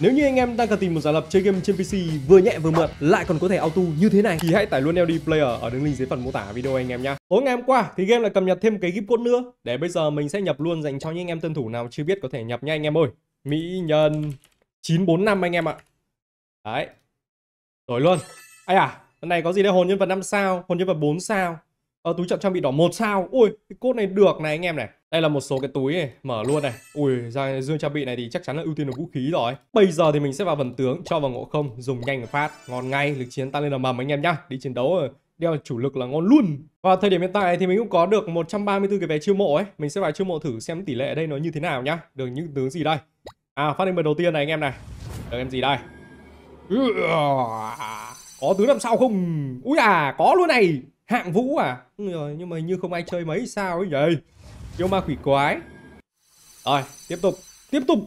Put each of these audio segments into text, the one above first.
Nếu như anh em đang cần tìm một giả lập chơi game trên PC vừa nhẹ vừa mượt lại còn có thể auto như thế này thì hãy tải luôn LD Player ở đường link dưới phần mô tả video anh em nhé. Tối ngày hôm qua thì game lại cập nhật thêm cái gift code nữa để bây giờ mình sẽ nhập luôn dành cho những anh em tân thủ nào chưa biết có thể nhập nha anh em ơi. Mỹ nhân 945 anh em ạ. Đấy. Rồi luôn. Ai à, lần này có gì đây hồn nhân vật 5 sao, hồn nhân vật 4 sao. Ờ, túi chọn trang bị đỏ một sao. Ôi, cái code này được này anh em này. Đây là một số cái túi này, mở luôn này. Ui, ra dương trang bị này thì chắc chắn là ưu tiên là vũ khí rồi. Bây giờ thì mình sẽ vào vần tướng, cho vào ngộ không, dùng nhanh phát, ngon ngay, lực chiến tăng lên là mầm anh em nhá. Đi chiến đấu rồi đeo chủ lực là ngon luôn. Và thời điểm hiện tại thì mình cũng có được 134 cái vé chiêu mộ ấy. Mình sẽ vào chiêu mộ thử xem tỷ lệ ở đây nó như thế nào nhá. Được những tướng gì đây? À, phát lên bật đầu tiên này anh em này. Được em gì đây? Ừ, có tướng làm sao không? Úi à, có luôn này. Hạng vũ à? Ừ, nhưng mà như không ai chơi mấy sao ấy vậy? Yêu ma quỷ quái. Rồi, tiếp tục. Tiếp tục.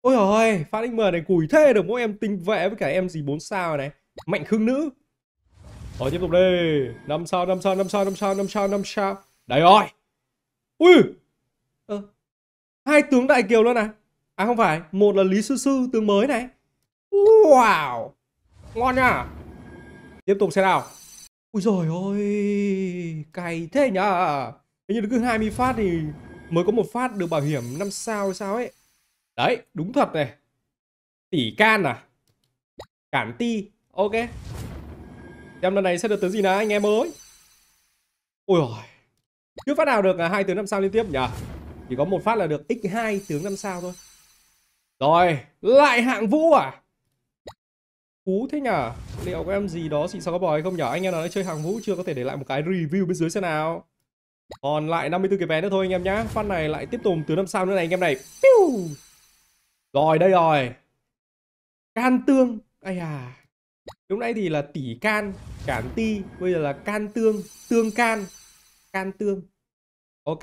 Ôi trời ơi, Phát mờ này cùi thế được mỗi em tinh vệ với cả em gì 4 sao này. Mạnh khương nữ. Rồi tiếp tục đi. năm sao, năm sao, năm sao, năm sao, năm sao, năm sao. Đấy rồi. Ui. Ờ. Hai tướng đại kiều luôn này. À không phải, một là Lý Sư Sư tướng mới này. Wow. Ngon nha. Tiếp tục xem nào. Ui rồi ôi, cay thế nhá. Hình như là cứ 20 phát thì mới có một phát được bảo hiểm 5 sao hay sao ấy. Đấy, đúng thật này. Tỷ can à? Cản ti. Ok. Xem lần này sẽ được tướng gì nào anh em ơi. Ôi giời. Chưa phát nào được là hai tướng 5 sao liên tiếp nhỉ? Chỉ có một phát là được x2 tướng 5 sao thôi. Rồi, lại hạng vũ à? Cú thế nhở? Liệu có em gì đó xịn sao có bò hay không nhở? Anh em nào đã chơi hàng vũ chưa có thể để lại một cái review bên dưới xem nào. Còn lại 54 cái vé nữa thôi anh em nhá. Phát này lại tiếp tục từ năm sau nữa này anh em này. Piu. Rồi đây rồi. Can tương. Ây à. Lúc nãy thì là tỉ can, cản ti, bây giờ là can tương, tương can, can tương. Ok.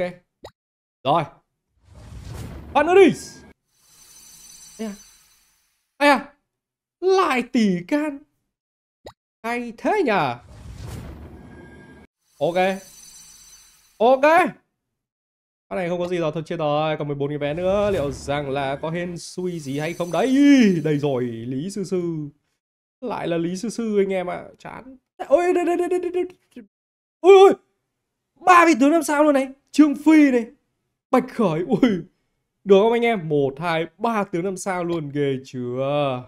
Rồi. Bạn nó đi. Ây à. Ây à. Lại tỉ can. Hay thế nhỉ? Ok. Ok cái này không có gì rồi, thôi chết rồi Còn 14 cái vé nữa Liệu rằng là có hên suy gì hay không đấy Đây rồi, Lý Sư Sư Lại là Lý Sư Sư anh em ạ à. Chán Ôi, đây, đây, đây, đây, đây. Ôi, ôi ba vị tướng năm sao luôn này Trương Phi này Bạch Khởi Ui Được không anh em 1, 2, 3 tướng năm sao luôn Ghê chưa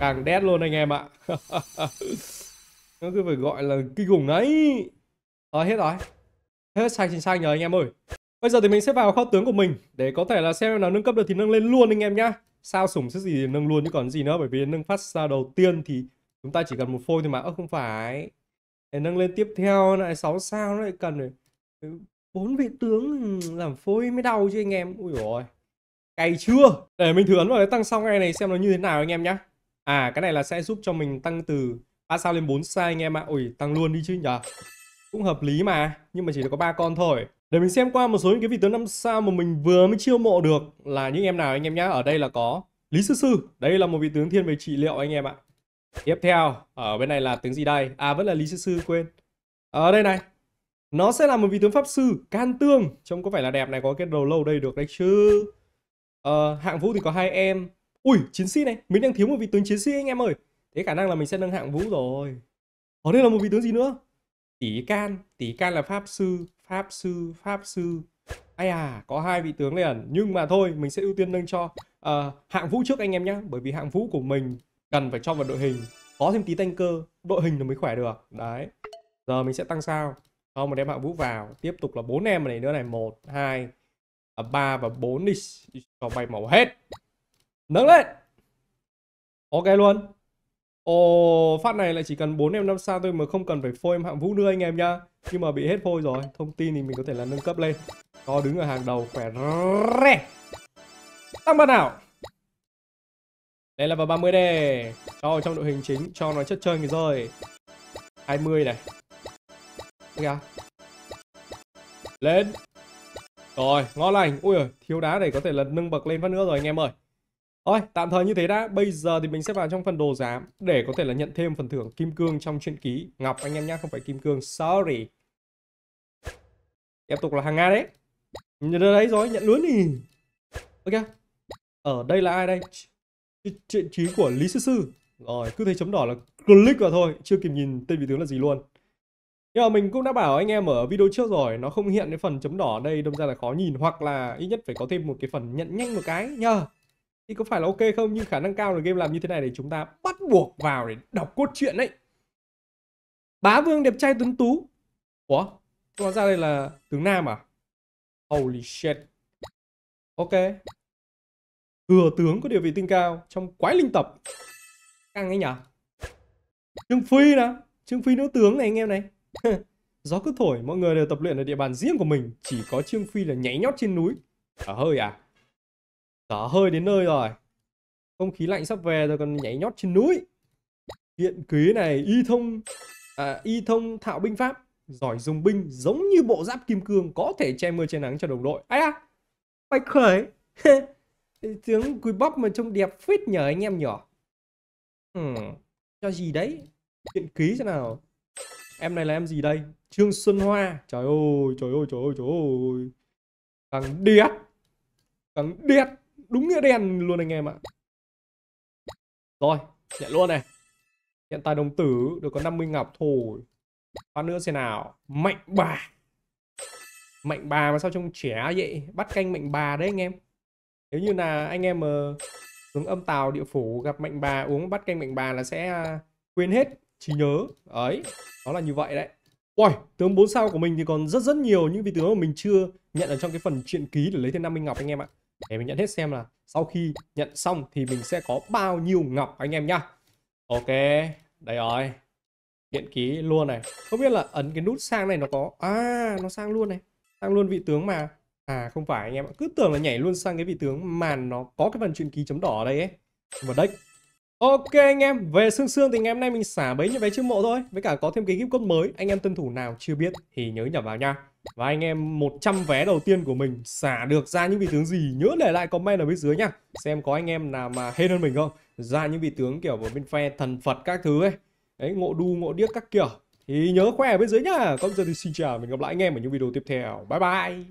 Càng đét luôn anh em ạ à. Nó cứ phải gọi là kinh khủng đấy Rồi hết rồi hết sai chính xanh rồi anh em ơi bây giờ thì mình sẽ vào kho tướng của mình để có thể là xem nào nâng cấp được thì nâng lên luôn anh em nhá sao sủng sức gì thì nâng luôn chứ còn gì nữa bởi vì nâng phát ra đầu tiên thì chúng ta chỉ cần một phôi thôi mà ơ không phải để nâng lên tiếp theo lại 6 sao nó lại cần bốn vị tướng làm phôi mới đau chứ anh em ui rồi cay chưa để mình thử ấn vào cái tăng sau ngay này xem nó như thế nào anh em nhá à cái này là sẽ giúp cho mình tăng từ 3 sao lên 4 sao anh em ạ à. ui tăng luôn đi chứ nhở cũng hợp lý mà nhưng mà chỉ được có ba con thôi để mình xem qua một số những cái vị tướng năm sao mà mình vừa mới chiêu mộ được là những em nào anh em nhá ở đây là có lý sư sư đây là một vị tướng thiên về trị liệu anh em ạ tiếp theo ở bên này là tướng gì đây à vẫn là lý sư sư quên ở đây này nó sẽ là một vị tướng pháp sư can tương trông có phải là đẹp này có cái đầu lâu đây được đấy chứ ờ, hạng vũ thì có hai em ui chiến sĩ này mình đang thiếu một vị tướng chiến sĩ anh em ơi thế khả năng là mình sẽ nâng hạng vũ rồi ở đây là một vị tướng gì nữa Tỷ can, tỷ can là pháp sư, pháp sư, pháp sư. Ai à, có hai vị tướng liền. À. Nhưng mà thôi, mình sẽ ưu tiên nâng cho uh, hạng vũ trước anh em nhé. Bởi vì hạng vũ của mình cần phải cho vào đội hình. Có thêm tí tanh cơ, đội hình nó mới khỏe được. Đấy. Giờ mình sẽ tăng sao. Không, mà đem hạng vũ vào. Tiếp tục là bốn em này nữa này. một hai à, ba và bốn đi. Cho bay màu hết. Nâng lên. Ok luôn. Ồ, phát này lại chỉ cần 4 em 5 sao thôi mà không cần phải phôi em hạng vũ nữa anh em nhá. Nhưng mà bị hết phôi rồi, thông tin thì mình có thể là nâng cấp lên. Có đứng ở hàng đầu khỏe re. Tăng bạn nào. Đây là vào 30 đề. Cho trong đội hình chính, cho nó chất chơi người rồi. 20 này. Ok. À? Lên. Rồi, ngon lành. Ui giời, thiếu đá này có thể là nâng bậc lên phát nữa rồi anh em ơi. Thôi, tạm thời như thế đã. Bây giờ thì mình sẽ vào trong phần đồ giám để có thể là nhận thêm phần thưởng kim cương trong chuyện ký. Ngọc anh em nhá, không phải kim cương. Sorry. Tiếp tục là hàng Nga đấy. Nhận đấy rồi, nhận luôn đi. Ok. Ở đây là ai đây? Chuyện ký của Lý Sư Sư. Rồi, cứ thấy chấm đỏ là click vào thôi. Chưa kịp nhìn tên vị tướng là gì luôn. Nhưng mà mình cũng đã bảo anh em ở video trước rồi, nó không hiện cái phần chấm đỏ đây đông ra là khó nhìn hoặc là ít nhất phải có thêm một cái phần nhận nhanh một cái nhờ thì có phải là ok không nhưng khả năng cao là game làm như thế này để chúng ta bắt buộc vào để đọc cốt truyện đấy bá vương đẹp trai tuấn tú ủa hóa ra đây là tướng nam à holy shit ok thừa tướng có địa vị tinh cao trong quái linh tập căng ấy nhở trương phi nè trương phi nữ tướng này anh em này gió cứ thổi mọi người đều tập luyện ở địa bàn riêng của mình chỉ có trương phi là nhảy nhót trên núi à, hơi à Thở hơi đến nơi rồi. Không khí lạnh sắp về rồi còn nhảy nhót trên núi. Hiện ký này y thông à, y thông thạo binh pháp, giỏi dùng binh giống như bộ giáp kim cương có thể che mưa che nắng cho đồng đội. Ai à? Bạch khởi. tiếng cùi bắp mà trông đẹp phết nhờ anh em nhỏ. Ừ, cho gì đấy? Hiện ký thế nào? Em này là em gì đây? Trương Xuân Hoa. Trời ơi, trời ơi, trời ơi, trời ơi. Càng điệt. Càng điệt. Đúng nghĩa đen luôn anh em ạ Rồi nhận luôn này Hiện tại đồng tử được có 50 ngọc thôi Phát nữa xem nào Mạnh bà Mạnh bà mà sao trông trẻ vậy Bắt canh mạnh bà đấy anh em Nếu như là anh em ờ, hướng âm tàu địa phủ gặp mạnh bà uống bắt canh mạnh bà là sẽ à, quên hết trí nhớ ấy đó là như vậy đấy Ôi tướng 4 sao của mình thì còn rất rất nhiều những vị tướng mà mình chưa nhận ở trong cái phần truyện ký để lấy thêm 50 ngọc anh em ạ để mình nhận hết xem là sau khi nhận xong thì mình sẽ có bao nhiêu ngọc anh em nhá ok đây rồi điện ký luôn này không biết là ấn cái nút sang này nó có à nó sang luôn này sang luôn vị tướng mà à không phải anh em ạ cứ tưởng là nhảy luôn sang cái vị tướng mà nó có cái phần chuyện ký chấm đỏ ở đây ấy vào đấy Ok anh em, về xương xương thì ngày hôm nay mình xả bấy những vé chiêu mộ thôi Với cả có thêm cái gift code mới Anh em tân thủ nào chưa biết thì nhớ nhập vào nha và anh em 100 vé đầu tiên của mình xả được ra những vị tướng gì nhớ để lại comment ở bên dưới nhá. Xem có anh em nào mà hên hơn mình không. Ra những vị tướng kiểu ở bên phe thần Phật các thứ ấy. Đấy ngộ đu ngộ điếc các kiểu. Thì nhớ khoe ở bên dưới nhá. Còn giờ thì xin chào mình gặp lại anh em ở những video tiếp theo. Bye bye.